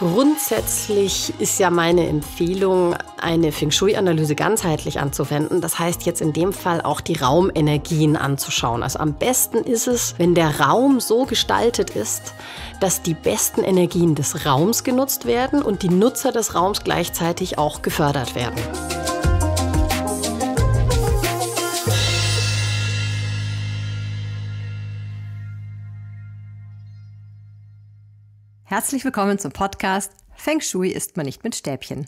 Grundsätzlich ist ja meine Empfehlung, eine Feng Shui-Analyse ganzheitlich anzuwenden. Das heißt jetzt in dem Fall auch die Raumenergien anzuschauen. Also am besten ist es, wenn der Raum so gestaltet ist, dass die besten Energien des Raums genutzt werden und die Nutzer des Raums gleichzeitig auch gefördert werden. Herzlich willkommen zum Podcast Feng Shui isst man nicht mit Stäbchen.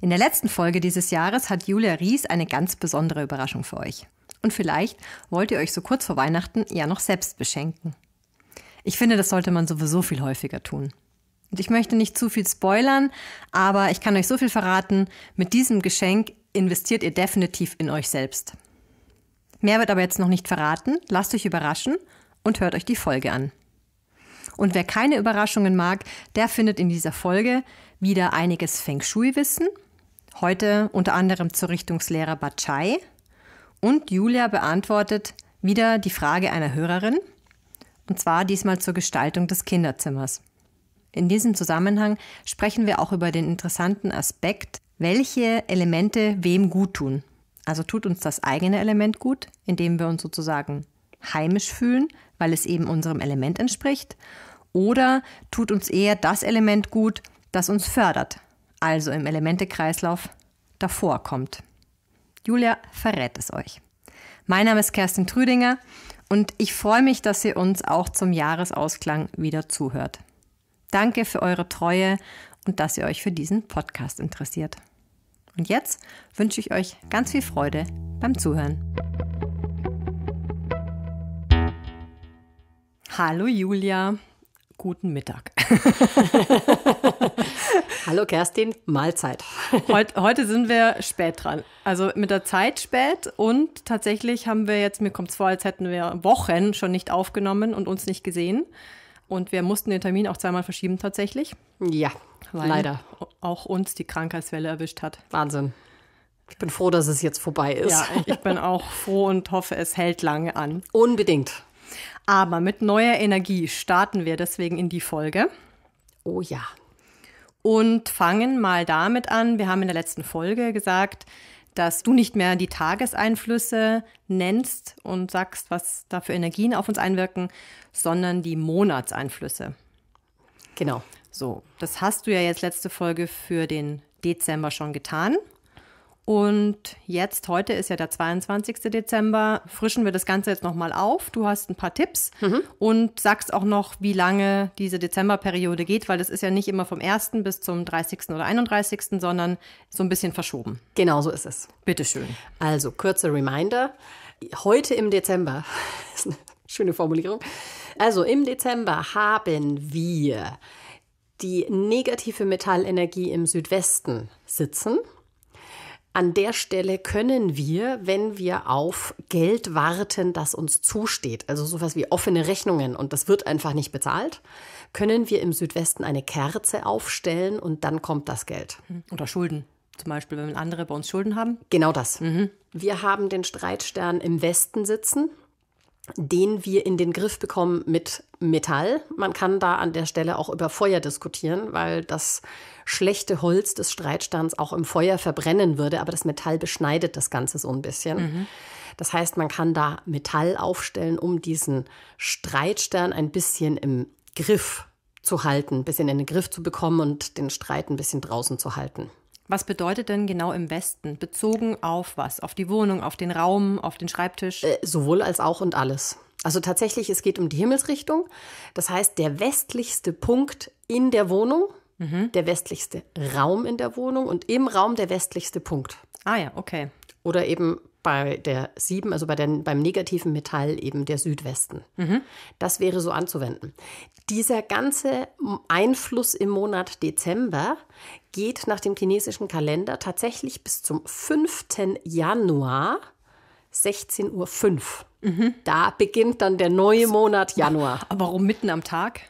In der letzten Folge dieses Jahres hat Julia Ries eine ganz besondere Überraschung für euch. Und vielleicht wollt ihr euch so kurz vor Weihnachten ja noch selbst beschenken. Ich finde, das sollte man sowieso viel häufiger tun. Und ich möchte nicht zu viel spoilern, aber ich kann euch so viel verraten, mit diesem Geschenk investiert ihr definitiv in euch selbst. Mehr wird aber jetzt noch nicht verraten, lasst euch überraschen und hört euch die Folge an. Und wer keine Überraschungen mag, der findet in dieser Folge wieder einiges Feng Shui-Wissen. Heute unter anderem zur Richtungslehre Bachai. Und Julia beantwortet wieder die Frage einer Hörerin. Und zwar diesmal zur Gestaltung des Kinderzimmers. In diesem Zusammenhang sprechen wir auch über den interessanten Aspekt, welche Elemente wem gut tun. Also tut uns das eigene Element gut, indem wir uns sozusagen heimisch fühlen, weil es eben unserem Element entspricht. Oder tut uns eher das Element gut, das uns fördert, also im Elementekreislauf davor kommt? Julia verrät es euch. Mein Name ist Kerstin Trüdinger und ich freue mich, dass ihr uns auch zum Jahresausklang wieder zuhört. Danke für eure Treue und dass ihr euch für diesen Podcast interessiert. Und jetzt wünsche ich euch ganz viel Freude beim Zuhören. Hallo Julia guten Mittag. Hallo Kerstin, Mahlzeit. Heut, heute sind wir spät dran. Also mit der Zeit spät und tatsächlich haben wir jetzt, mir kommt es vor, als hätten wir Wochen schon nicht aufgenommen und uns nicht gesehen. Und wir mussten den Termin auch zweimal verschieben tatsächlich. Ja, leider. Auch uns die Krankheitswelle erwischt hat. Wahnsinn. Ich bin froh, dass es jetzt vorbei ist. Ja, ich bin auch froh und hoffe, es hält lange an. Unbedingt. Aber mit neuer Energie starten wir deswegen in die Folge. Oh ja. Und fangen mal damit an. Wir haben in der letzten Folge gesagt, dass du nicht mehr die Tageseinflüsse nennst und sagst, was da für Energien auf uns einwirken, sondern die Monatseinflüsse. Genau. So, das hast du ja jetzt letzte Folge für den Dezember schon getan. Und jetzt, heute ist ja der 22. Dezember, frischen wir das Ganze jetzt nochmal auf. Du hast ein paar Tipps mhm. und sagst auch noch, wie lange diese Dezemberperiode geht, weil das ist ja nicht immer vom 1. bis zum 30. oder 31., sondern so ein bisschen verschoben. Genau so ist es. Bitteschön. Also, kurzer Reminder. Heute im Dezember, ist eine schöne Formulierung. Also, im Dezember haben wir die negative Metallenergie im Südwesten sitzen an der Stelle können wir, wenn wir auf Geld warten, das uns zusteht, also sowas wie offene Rechnungen und das wird einfach nicht bezahlt, können wir im Südwesten eine Kerze aufstellen und dann kommt das Geld. Mhm. Oder Schulden. Zum Beispiel, wenn andere bei uns Schulden haben? Genau das. Mhm. Wir haben den Streitstern im Westen sitzen den wir in den Griff bekommen mit Metall. Man kann da an der Stelle auch über Feuer diskutieren, weil das schlechte Holz des Streitstands auch im Feuer verbrennen würde, aber das Metall beschneidet das Ganze so ein bisschen. Mhm. Das heißt, man kann da Metall aufstellen, um diesen Streitstern ein bisschen im Griff zu halten, ein bisschen in den Griff zu bekommen und den Streit ein bisschen draußen zu halten. Was bedeutet denn genau im Westen? Bezogen auf was? Auf die Wohnung, auf den Raum, auf den Schreibtisch? Äh, sowohl als auch und alles. Also tatsächlich, es geht um die Himmelsrichtung. Das heißt, der westlichste Punkt in der Wohnung, mhm. der westlichste Raum in der Wohnung und im Raum der westlichste Punkt. Ah ja, okay. Oder eben bei der 7, also bei der, beim negativen Metall eben der Südwesten. Mhm. Das wäre so anzuwenden. Dieser ganze Einfluss im Monat Dezember geht nach dem chinesischen Kalender tatsächlich bis zum 5. Januar 16.05 Uhr. Mhm. Da beginnt dann der neue Monat Januar. Aber warum mitten am Tag?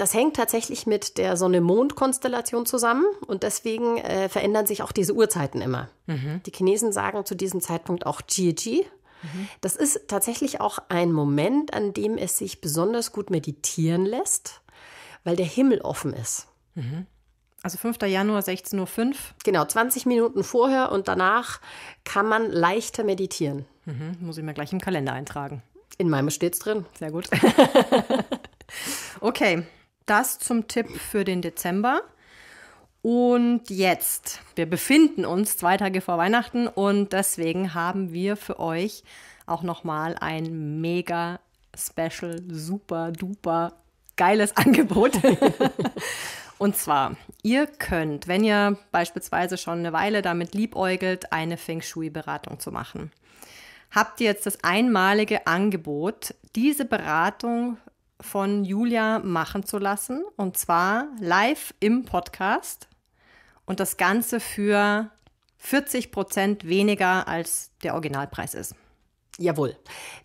Das hängt tatsächlich mit der Sonne-Mond-Konstellation zusammen und deswegen äh, verändern sich auch diese Uhrzeiten immer. Mhm. Die Chinesen sagen zu diesem Zeitpunkt auch Jie-Ji. Mhm. Das ist tatsächlich auch ein Moment, an dem es sich besonders gut meditieren lässt, weil der Himmel offen ist. Mhm. Also 5. Januar 16.05 Uhr. Genau, 20 Minuten vorher und danach kann man leichter meditieren. Mhm, muss ich mir gleich im Kalender eintragen. In meinem steht's drin. Sehr gut. okay. Das zum Tipp für den Dezember. Und jetzt, wir befinden uns zwei Tage vor Weihnachten und deswegen haben wir für euch auch nochmal ein mega special, super duper geiles Angebot. und zwar, ihr könnt, wenn ihr beispielsweise schon eine Weile damit liebäugelt, eine Feng Shui-Beratung zu machen habt ihr jetzt das einmalige Angebot, diese Beratung von Julia machen zu lassen. Und zwar live im Podcast. Und das Ganze für 40 Prozent weniger als der Originalpreis ist. Jawohl.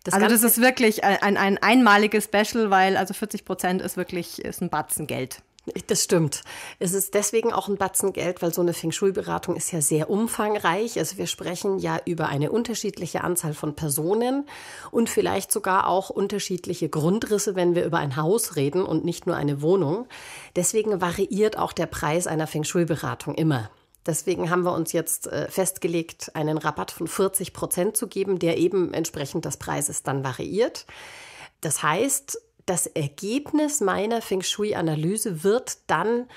Das also das ist wirklich ein, ein, einmaliges Special, weil also 40 Prozent ist wirklich ist ein Batzen Geld. Das stimmt. Es ist deswegen auch ein Batzen Geld, weil so eine Feng Shui-Beratung ist ja sehr umfangreich. Also wir sprechen ja über eine unterschiedliche Anzahl von Personen und vielleicht sogar auch unterschiedliche Grundrisse, wenn wir über ein Haus reden und nicht nur eine Wohnung. Deswegen variiert auch der Preis einer Feng Shui-Beratung immer. Deswegen haben wir uns jetzt äh, festgelegt, einen Rabatt von 40 Prozent zu geben, der eben entsprechend des Preises dann variiert. Das heißt, das Ergebnis meiner Feng Shui-Analyse wird dann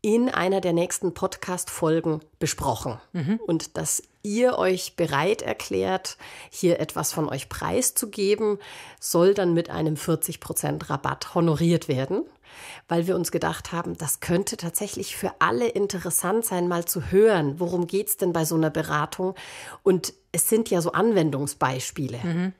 in einer der nächsten Podcast-Folgen besprochen. Mhm. Und dass ihr euch bereit erklärt, hier etwas von euch preiszugeben, soll dann mit einem 40% Rabatt honoriert werden, weil wir uns gedacht haben, das könnte tatsächlich für alle interessant sein, mal zu hören, worum geht es denn bei so einer Beratung. Und es sind ja so Anwendungsbeispiele. Mhm.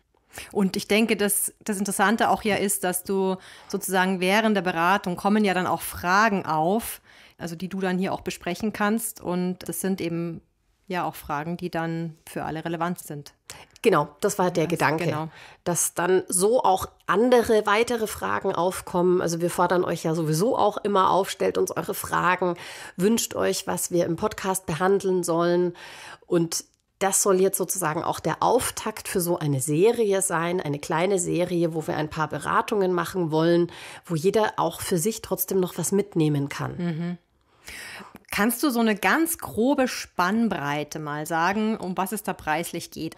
Und ich denke, dass das Interessante auch ja ist, dass du sozusagen während der Beratung kommen ja dann auch Fragen auf, also die du dann hier auch besprechen kannst. Und das sind eben ja auch Fragen, die dann für alle relevant sind. Genau, das war der das, Gedanke, genau. dass dann so auch andere weitere Fragen aufkommen. Also wir fordern euch ja sowieso auch immer auf, stellt uns eure Fragen, wünscht euch, was wir im Podcast behandeln sollen und das soll jetzt sozusagen auch der Auftakt für so eine Serie sein, eine kleine Serie, wo wir ein paar Beratungen machen wollen, wo jeder auch für sich trotzdem noch was mitnehmen kann. Mhm. Kannst du so eine ganz grobe Spannbreite mal sagen, um was es da preislich geht?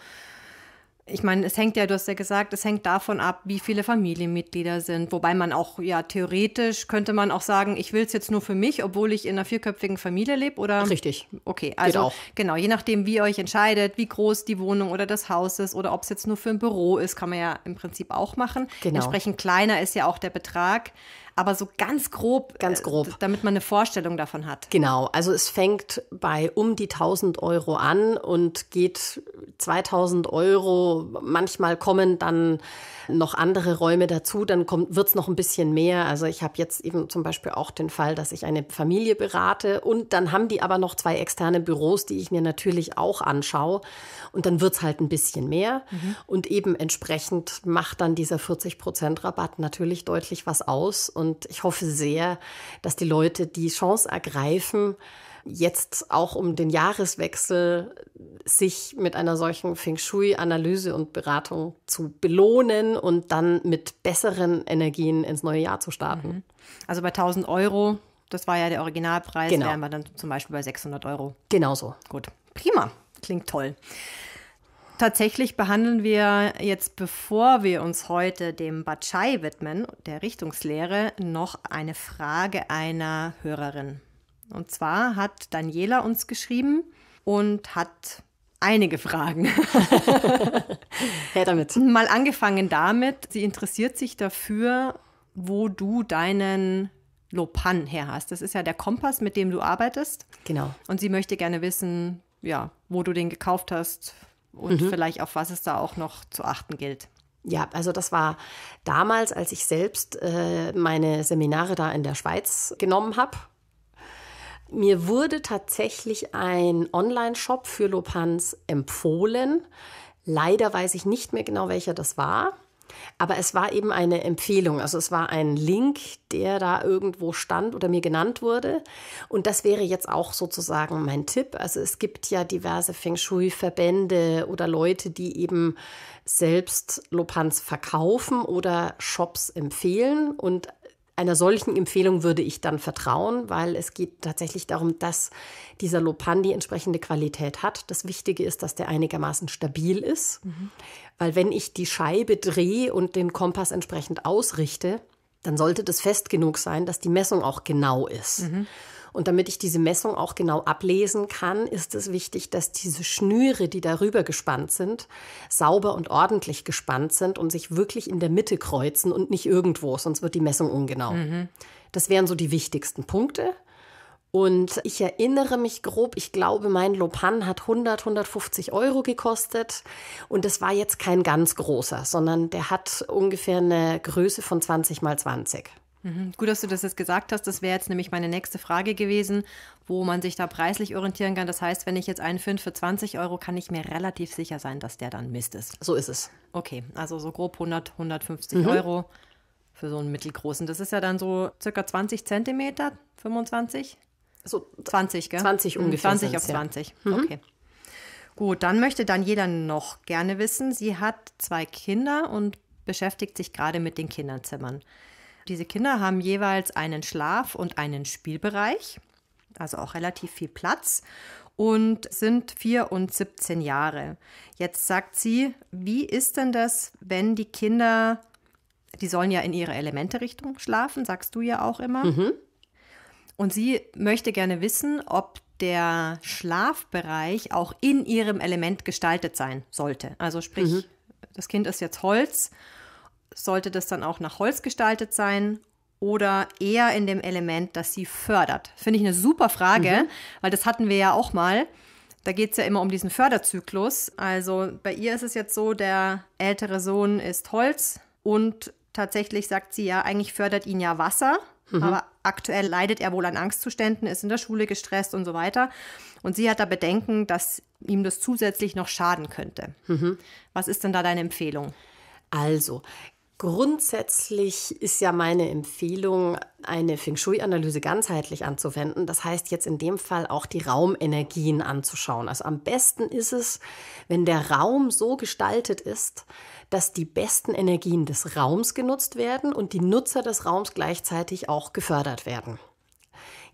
ich meine, es hängt ja, du hast ja gesagt, es hängt davon ab, wie viele Familienmitglieder sind. Wobei man auch, ja, theoretisch könnte man auch sagen, ich will es jetzt nur für mich, obwohl ich in einer vierköpfigen Familie lebe, oder? Richtig. Okay, also genau, je nachdem, wie ihr euch entscheidet, wie groß die Wohnung oder das Haus ist oder ob es jetzt nur für ein Büro ist, kann man ja im Prinzip auch machen. Genau. Entsprechend kleiner ist ja auch der Betrag aber so ganz grob. Ganz äh, grob. damit man eine Vorstellung davon hat. Genau, also es fängt bei um die 1000 Euro an und geht 2000 Euro. Manchmal kommen dann noch andere Räume dazu, dann wird es noch ein bisschen mehr. Also ich habe jetzt eben zum Beispiel auch den Fall, dass ich eine Familie berate und dann haben die aber noch zwei externe Büros, die ich mir natürlich auch anschaue und dann wird es halt ein bisschen mehr mhm. und eben entsprechend macht dann dieser 40% Prozent Rabatt natürlich deutlich was aus und und ich hoffe sehr, dass die Leute die Chance ergreifen, jetzt auch um den Jahreswechsel sich mit einer solchen Feng Shui-Analyse und Beratung zu belohnen und dann mit besseren Energien ins neue Jahr zu starten. Mhm. Also bei 1000 Euro, das war ja der Originalpreis, genau. wären wir dann zum Beispiel bei 600 Euro. Genauso. Gut, prima, klingt toll. Tatsächlich behandeln wir jetzt, bevor wir uns heute dem Batschai widmen, der Richtungslehre, noch eine Frage einer Hörerin. Und zwar hat Daniela uns geschrieben und hat einige Fragen. Her damit. Mal angefangen damit, sie interessiert sich dafür, wo du deinen Lopan her hast. Das ist ja der Kompass, mit dem du arbeitest. Genau. Und sie möchte gerne wissen, ja, wo du den gekauft hast, und mhm. vielleicht auf was es da auch noch zu achten gilt. Ja, also das war damals, als ich selbst äh, meine Seminare da in der Schweiz genommen habe. Mir wurde tatsächlich ein Online-Shop für Lopanz empfohlen. Leider weiß ich nicht mehr genau, welcher das war. Aber es war eben eine Empfehlung, also es war ein Link, der da irgendwo stand oder mir genannt wurde. Und das wäre jetzt auch sozusagen mein Tipp. Also es gibt ja diverse Feng Shui-Verbände oder Leute, die eben selbst Lopanz verkaufen oder Shops empfehlen. Und einer solchen Empfehlung würde ich dann vertrauen, weil es geht tatsächlich darum, dass dieser Lopan die entsprechende Qualität hat. Das Wichtige ist, dass der einigermaßen stabil ist, mhm. weil wenn ich die Scheibe drehe und den Kompass entsprechend ausrichte, dann sollte das fest genug sein, dass die Messung auch genau ist. Mhm. Und damit ich diese Messung auch genau ablesen kann, ist es wichtig, dass diese Schnüre, die darüber gespannt sind, sauber und ordentlich gespannt sind und sich wirklich in der Mitte kreuzen und nicht irgendwo, sonst wird die Messung ungenau. Mhm. Das wären so die wichtigsten Punkte. Und ich erinnere mich grob, ich glaube, mein Lopan hat 100, 150 Euro gekostet. Und das war jetzt kein ganz großer, sondern der hat ungefähr eine Größe von 20 mal 20. Mhm. Gut, dass du das jetzt gesagt hast. Das wäre jetzt nämlich meine nächste Frage gewesen, wo man sich da preislich orientieren kann. Das heißt, wenn ich jetzt einen finde für 20 Euro, kann ich mir relativ sicher sein, dass der dann Mist ist. So ist es. Okay, also so grob 100, 150 mhm. Euro für so einen mittelgroßen. Das ist ja dann so circa 20 Zentimeter, 25? So 20, gell? 20 mhm. ungefähr. 20 auf 20. Ja. Mhm. Okay. Gut, dann möchte Daniela noch gerne wissen, sie hat zwei Kinder und beschäftigt sich gerade mit den Kinderzimmern. Diese Kinder haben jeweils einen Schlaf- und einen Spielbereich, also auch relativ viel Platz und sind 4 und 17 Jahre. Jetzt sagt sie, wie ist denn das, wenn die Kinder, die sollen ja in ihre Elemente-Richtung schlafen, sagst du ja auch immer. Mhm. Und sie möchte gerne wissen, ob der Schlafbereich auch in ihrem Element gestaltet sein sollte. Also sprich, mhm. das Kind ist jetzt Holz sollte das dann auch nach Holz gestaltet sein oder eher in dem Element, das sie fördert? Finde ich eine super Frage, mhm. weil das hatten wir ja auch mal. Da geht es ja immer um diesen Förderzyklus. Also bei ihr ist es jetzt so, der ältere Sohn ist Holz und tatsächlich sagt sie ja, eigentlich fördert ihn ja Wasser. Mhm. Aber aktuell leidet er wohl an Angstzuständen, ist in der Schule gestresst und so weiter. Und sie hat da Bedenken, dass ihm das zusätzlich noch schaden könnte. Mhm. Was ist denn da deine Empfehlung? Also, Grundsätzlich ist ja meine Empfehlung, eine Feng Shui-Analyse ganzheitlich anzuwenden. Das heißt jetzt in dem Fall auch die Raumenergien anzuschauen. Also am besten ist es, wenn der Raum so gestaltet ist, dass die besten Energien des Raums genutzt werden und die Nutzer des Raums gleichzeitig auch gefördert werden.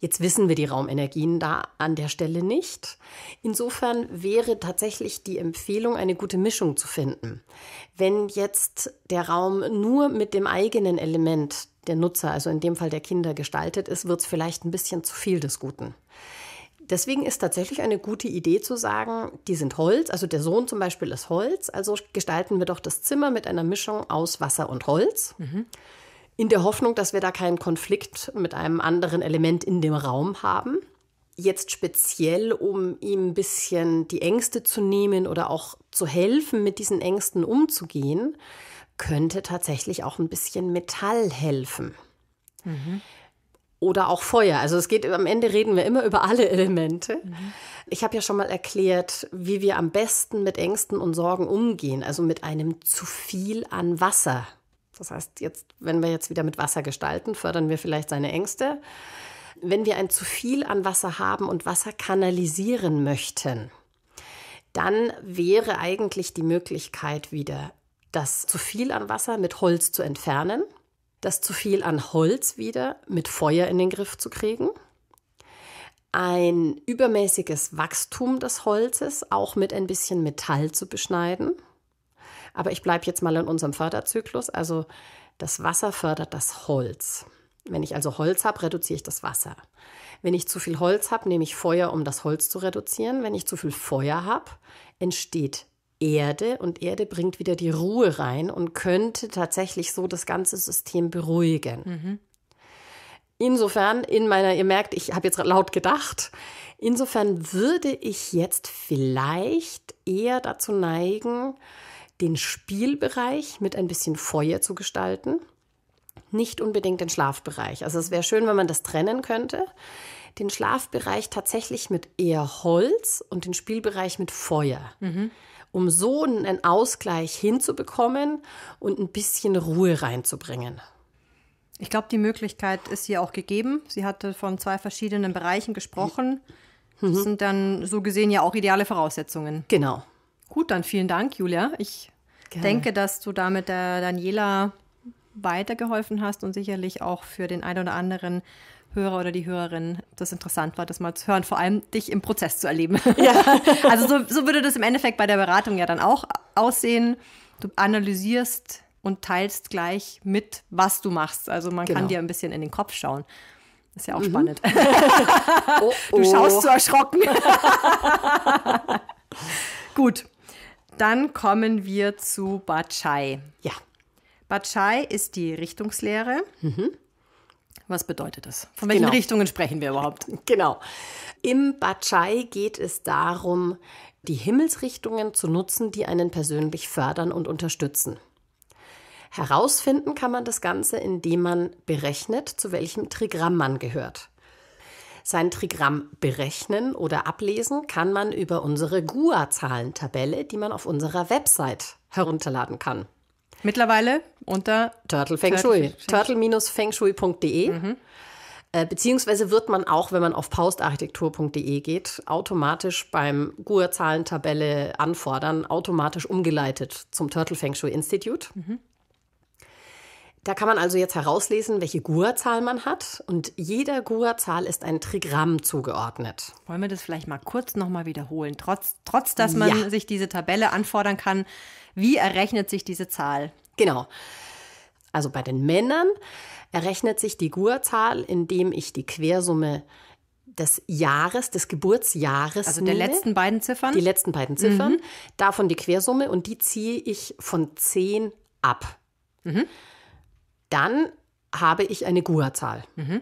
Jetzt wissen wir die Raumenergien da an der Stelle nicht. Insofern wäre tatsächlich die Empfehlung, eine gute Mischung zu finden. Wenn jetzt der Raum nur mit dem eigenen Element der Nutzer, also in dem Fall der Kinder, gestaltet ist, wird es vielleicht ein bisschen zu viel des Guten. Deswegen ist tatsächlich eine gute Idee zu sagen, die sind Holz, also der Sohn zum Beispiel ist Holz, also gestalten wir doch das Zimmer mit einer Mischung aus Wasser und Holz. Mhm in der Hoffnung, dass wir da keinen Konflikt mit einem anderen Element in dem Raum haben. Jetzt speziell, um ihm ein bisschen die Ängste zu nehmen oder auch zu helfen, mit diesen Ängsten umzugehen, könnte tatsächlich auch ein bisschen Metall helfen. Mhm. Oder auch Feuer. Also es geht am Ende reden wir immer über alle Elemente. Mhm. Ich habe ja schon mal erklärt, wie wir am besten mit Ängsten und Sorgen umgehen, also mit einem zu viel an Wasser das heißt, jetzt, wenn wir jetzt wieder mit Wasser gestalten, fördern wir vielleicht seine Ängste. Wenn wir ein zu viel an Wasser haben und Wasser kanalisieren möchten, dann wäre eigentlich die Möglichkeit wieder, das zu viel an Wasser mit Holz zu entfernen, das zu viel an Holz wieder mit Feuer in den Griff zu kriegen, ein übermäßiges Wachstum des Holzes auch mit ein bisschen Metall zu beschneiden aber ich bleibe jetzt mal in unserem Förderzyklus. Also das Wasser fördert das Holz. Wenn ich also Holz habe, reduziere ich das Wasser. Wenn ich zu viel Holz habe, nehme ich Feuer, um das Holz zu reduzieren. Wenn ich zu viel Feuer habe, entsteht Erde und Erde bringt wieder die Ruhe rein und könnte tatsächlich so das ganze System beruhigen. Mhm. Insofern, in meiner, ihr merkt, ich habe jetzt laut gedacht, insofern würde ich jetzt vielleicht eher dazu neigen, den Spielbereich mit ein bisschen Feuer zu gestalten, nicht unbedingt den Schlafbereich. Also es wäre schön, wenn man das trennen könnte. Den Schlafbereich tatsächlich mit eher Holz und den Spielbereich mit Feuer. Mhm. Um so einen Ausgleich hinzubekommen und ein bisschen Ruhe reinzubringen. Ich glaube, die Möglichkeit ist hier auch gegeben. Sie hatte von zwei verschiedenen Bereichen gesprochen. Das mhm. sind dann so gesehen ja auch ideale Voraussetzungen. Genau. Gut, dann vielen Dank, Julia. Ich Gerne. denke, dass du damit der Daniela weitergeholfen hast und sicherlich auch für den einen oder anderen Hörer oder die Hörerin das interessant war, das mal zu hören, vor allem dich im Prozess zu erleben. Ja. also so, so würde das im Endeffekt bei der Beratung ja dann auch aussehen. Du analysierst und teilst gleich mit, was du machst. Also man genau. kann dir ein bisschen in den Kopf schauen. Ist ja auch mhm. spannend. oh, oh. Du schaust so erschrocken. Gut, dann kommen wir zu Bachai. Ja. Bachai ist die Richtungslehre. Mhm. Was bedeutet das? Von welchen genau. Richtungen sprechen wir überhaupt? Genau. Im Bachai geht es darum, die Himmelsrichtungen zu nutzen, die einen persönlich fördern und unterstützen. Herausfinden kann man das Ganze, indem man berechnet, zu welchem Trigramm man gehört. Sein Trigramm berechnen oder ablesen kann man über unsere GUA-Zahlentabelle, die man auf unserer Website herunterladen kann. Mittlerweile unter Turtle fengshui Turtle-fengshui.de. Mhm. Äh, beziehungsweise wird man auch, wenn man auf postarchitektur.de geht, automatisch beim gua zahlentabelle anfordern, automatisch umgeleitet zum Turtle Feng Shui Institute. Mhm. Da kann man also jetzt herauslesen, welche Gua-Zahl man hat. Und jeder Gua-Zahl ist ein Trigramm zugeordnet. Wollen wir das vielleicht mal kurz nochmal wiederholen? Trotz, trotz, dass man ja. sich diese Tabelle anfordern kann, wie errechnet sich diese Zahl? Genau. Also bei den Männern errechnet sich die Gua-Zahl, indem ich die Quersumme des Jahres, des Geburtsjahres. Also der letzten beiden Ziffern? Die letzten beiden Ziffern. Mhm. Davon die Quersumme und die ziehe ich von 10 ab. Mhm. Dann habe ich eine GUA-Zahl. Mhm.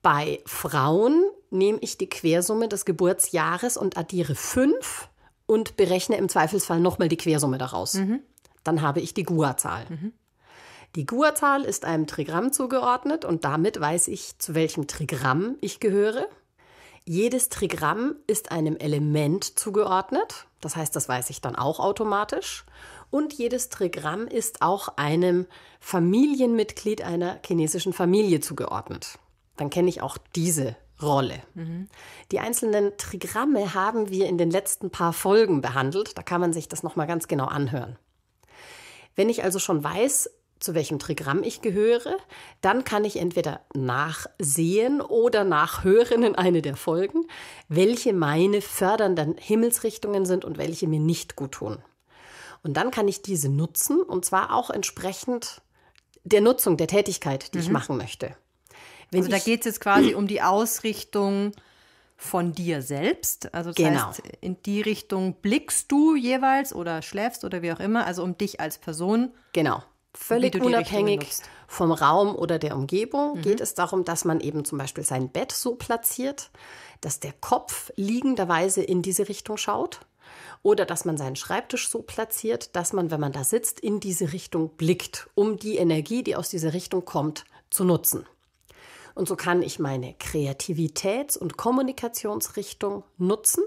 Bei Frauen nehme ich die Quersumme des Geburtsjahres und addiere 5 und berechne im Zweifelsfall nochmal die Quersumme daraus. Mhm. Dann habe ich die GUA-Zahl. Mhm. Die GUA-Zahl ist einem Trigramm zugeordnet und damit weiß ich, zu welchem Trigramm ich gehöre. Jedes Trigramm ist einem Element zugeordnet, das heißt, das weiß ich dann auch automatisch. Und jedes Trigramm ist auch einem Familienmitglied einer chinesischen Familie zugeordnet. Dann kenne ich auch diese Rolle. Mhm. Die einzelnen Trigramme haben wir in den letzten paar Folgen behandelt. Da kann man sich das nochmal ganz genau anhören. Wenn ich also schon weiß, zu welchem Trigramm ich gehöre, dann kann ich entweder nachsehen oder nachhören in eine der Folgen, welche meine fördernden Himmelsrichtungen sind und welche mir nicht gut tun. Und dann kann ich diese nutzen und zwar auch entsprechend der Nutzung, der Tätigkeit, die mhm. ich machen möchte. Wenn also da geht es jetzt quasi um die Ausrichtung von dir selbst. Also das genau. heißt, in die Richtung blickst du jeweils oder schläfst oder wie auch immer, also um dich als Person. Genau. Völlig unabhängig vom Raum oder der Umgebung mhm. geht es darum, dass man eben zum Beispiel sein Bett so platziert, dass der Kopf liegenderweise in diese Richtung schaut oder dass man seinen Schreibtisch so platziert, dass man, wenn man da sitzt, in diese Richtung blickt, um die Energie, die aus dieser Richtung kommt, zu nutzen. Und so kann ich meine Kreativitäts- und Kommunikationsrichtung nutzen,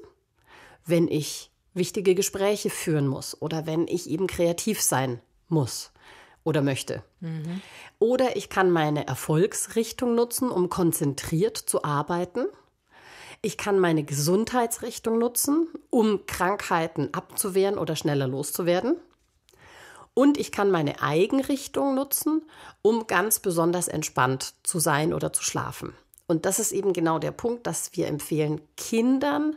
wenn ich wichtige Gespräche führen muss oder wenn ich eben kreativ sein muss oder möchte. Mhm. Oder ich kann meine Erfolgsrichtung nutzen, um konzentriert zu arbeiten ich kann meine Gesundheitsrichtung nutzen, um Krankheiten abzuwehren oder schneller loszuwerden. Und ich kann meine Eigenrichtung nutzen, um ganz besonders entspannt zu sein oder zu schlafen. Und das ist eben genau der Punkt, dass wir empfehlen, Kindern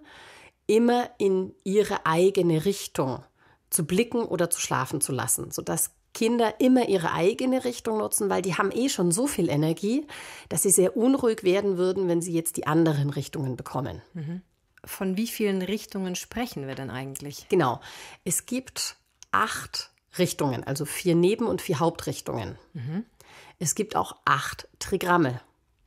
immer in ihre eigene Richtung zu blicken oder zu schlafen zu lassen, sodass Kinder immer ihre eigene Richtung nutzen, weil die haben eh schon so viel Energie, dass sie sehr unruhig werden würden, wenn sie jetzt die anderen Richtungen bekommen. Mhm. Von wie vielen Richtungen sprechen wir denn eigentlich? Genau. Es gibt acht Richtungen, also vier Neben- und vier Hauptrichtungen. Mhm. Es gibt auch acht Trigramme.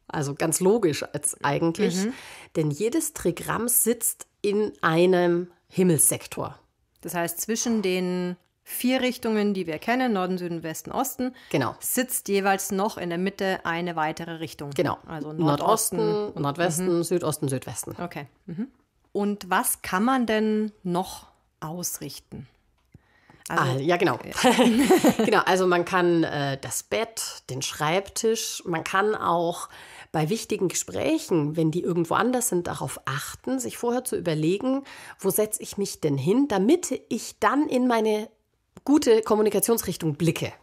Also ganz logisch als eigentlich. Mhm. Denn jedes Trigramm sitzt in einem Himmelssektor. Das heißt, zwischen den vier Richtungen, die wir kennen, Norden, Süden, Westen, Osten, genau. sitzt jeweils noch in der Mitte eine weitere Richtung. Genau. Also Nordosten, Nordosten Nordwesten, mhm. Südosten, Südwesten. Okay. Mhm. Und was kann man denn noch ausrichten? Also, ah, ja, genau. Äh, genau, also man kann äh, das Bett, den Schreibtisch, man kann auch bei wichtigen Gesprächen, wenn die irgendwo anders sind, darauf achten, sich vorher zu überlegen, wo setze ich mich denn hin, damit ich dann in meine gute Kommunikationsrichtung blicke.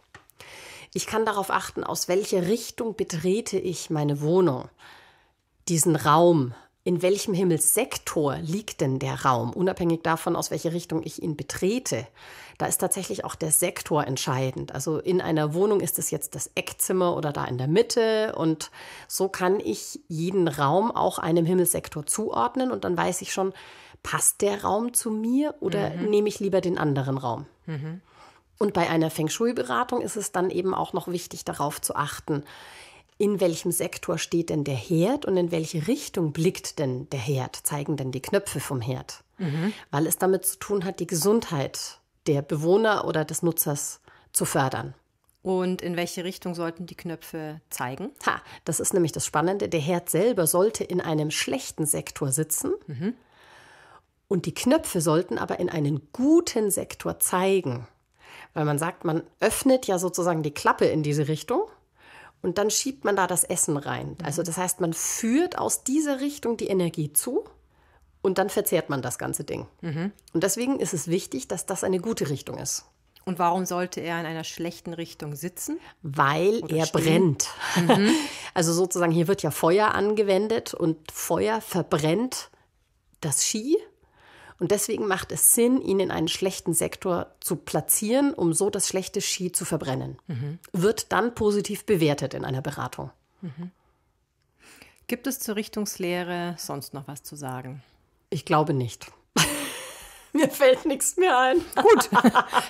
Ich kann darauf achten, aus welcher Richtung betrete ich meine Wohnung, diesen Raum, in welchem Himmelssektor liegt denn der Raum, unabhängig davon, aus welcher Richtung ich ihn betrete. Da ist tatsächlich auch der Sektor entscheidend. Also in einer Wohnung ist es jetzt das Eckzimmer oder da in der Mitte. Und so kann ich jeden Raum auch einem Himmelssektor zuordnen. Und dann weiß ich schon, passt der Raum zu mir oder mhm. nehme ich lieber den anderen Raum. Mhm. Und bei einer Feng Shui-Beratung ist es dann eben auch noch wichtig, darauf zu achten, in welchem Sektor steht denn der Herd und in welche Richtung blickt denn der Herd, zeigen denn die Knöpfe vom Herd. Mhm. Weil es damit zu tun hat, die Gesundheit der Bewohner oder des Nutzers zu fördern. Und in welche Richtung sollten die Knöpfe zeigen? Ha, das ist nämlich das Spannende. Der Herd selber sollte in einem schlechten Sektor sitzen. Mhm. Und die Knöpfe sollten aber in einen guten Sektor zeigen. Weil man sagt, man öffnet ja sozusagen die Klappe in diese Richtung und dann schiebt man da das Essen rein. Mhm. Also das heißt, man führt aus dieser Richtung die Energie zu und dann verzehrt man das ganze Ding. Mhm. Und deswegen ist es wichtig, dass das eine gute Richtung ist. Und warum sollte er in einer schlechten Richtung sitzen? Weil Oder er stehen? brennt. Mhm. Also sozusagen, hier wird ja Feuer angewendet und Feuer verbrennt das Ski und deswegen macht es Sinn, ihn in einen schlechten Sektor zu platzieren, um so das schlechte Ski zu verbrennen. Mhm. Wird dann positiv bewertet in einer Beratung. Mhm. Gibt es zur Richtungslehre sonst noch was zu sagen? Ich glaube nicht. Mir fällt nichts mehr ein. Gut.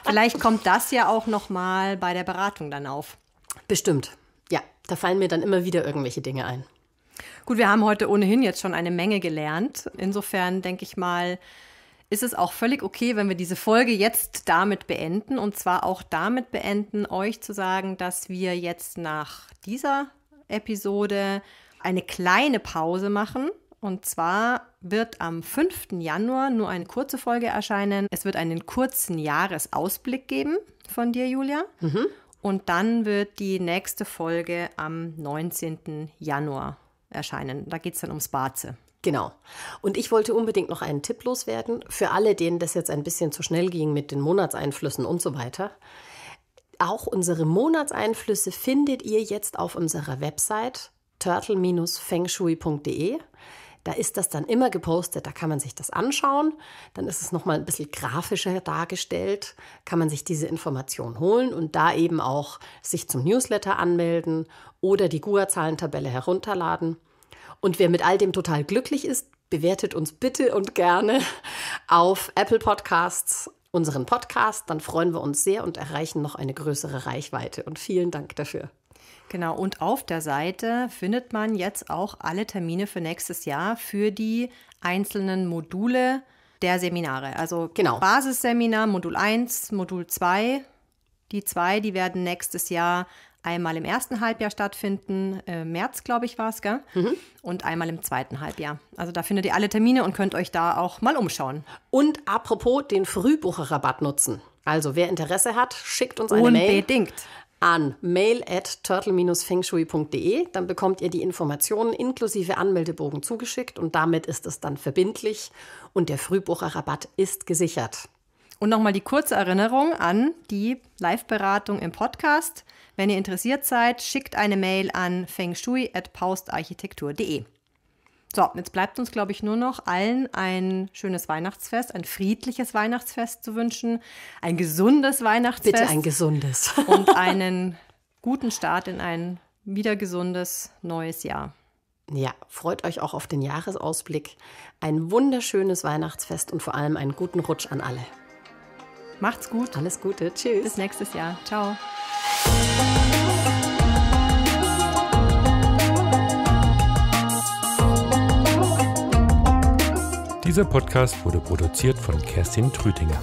Vielleicht kommt das ja auch noch mal bei der Beratung dann auf. Bestimmt. Ja, da fallen mir dann immer wieder irgendwelche Dinge ein. Gut, wir haben heute ohnehin jetzt schon eine Menge gelernt. Insofern denke ich mal, ist es auch völlig okay, wenn wir diese Folge jetzt damit beenden. Und zwar auch damit beenden, euch zu sagen, dass wir jetzt nach dieser Episode eine kleine Pause machen. Und zwar wird am 5. Januar nur eine kurze Folge erscheinen. Es wird einen kurzen Jahresausblick geben von dir, Julia. Mhm. Und dann wird die nächste Folge am 19. Januar erscheinen. Da geht es dann ums Barze. Genau. Und ich wollte unbedingt noch einen Tipp loswerden für alle, denen das jetzt ein bisschen zu schnell ging mit den Monatseinflüssen und so weiter. Auch unsere Monatseinflüsse findet ihr jetzt auf unserer Website turtle-fengshui.de. Da ist das dann immer gepostet, da kann man sich das anschauen. Dann ist es nochmal ein bisschen grafischer dargestellt, kann man sich diese Information holen und da eben auch sich zum Newsletter anmelden oder die GUA-Zahlentabelle herunterladen. Und wer mit all dem total glücklich ist, bewertet uns bitte und gerne auf Apple Podcasts unseren Podcast. Dann freuen wir uns sehr und erreichen noch eine größere Reichweite. Und vielen Dank dafür. Genau, und auf der Seite findet man jetzt auch alle Termine für nächstes Jahr für die einzelnen Module der Seminare. Also genau. Basisseminar, Modul 1, Modul 2. Die zwei, die werden nächstes Jahr einmal im ersten Halbjahr stattfinden, äh, März, glaube ich, war es, gell? Mhm. Und einmal im zweiten Halbjahr. Also da findet ihr alle Termine und könnt euch da auch mal umschauen. Und apropos den Frühbucherrabatt nutzen. Also wer Interesse hat, schickt uns eine Unbedingt. Mail. Unbedingt an mail at turtle-fengshui.de. Dann bekommt ihr die Informationen inklusive Anmeldebogen zugeschickt und damit ist es dann verbindlich und der Frühbucherrabatt ist gesichert. Und nochmal die kurze Erinnerung an die Live-Beratung im Podcast. Wenn ihr interessiert seid, schickt eine Mail an fengshui.paustarchitektur.de. So, jetzt bleibt uns, glaube ich, nur noch allen ein schönes Weihnachtsfest, ein friedliches Weihnachtsfest zu wünschen, ein gesundes Weihnachtsfest. Bitte ein gesundes. und einen guten Start in ein wieder gesundes neues Jahr. Ja, freut euch auch auf den Jahresausblick. Ein wunderschönes Weihnachtsfest und vor allem einen guten Rutsch an alle. Macht's gut. Alles Gute. Tschüss. Bis nächstes Jahr. Ciao. Dieser Podcast wurde produziert von Kerstin Trütinger.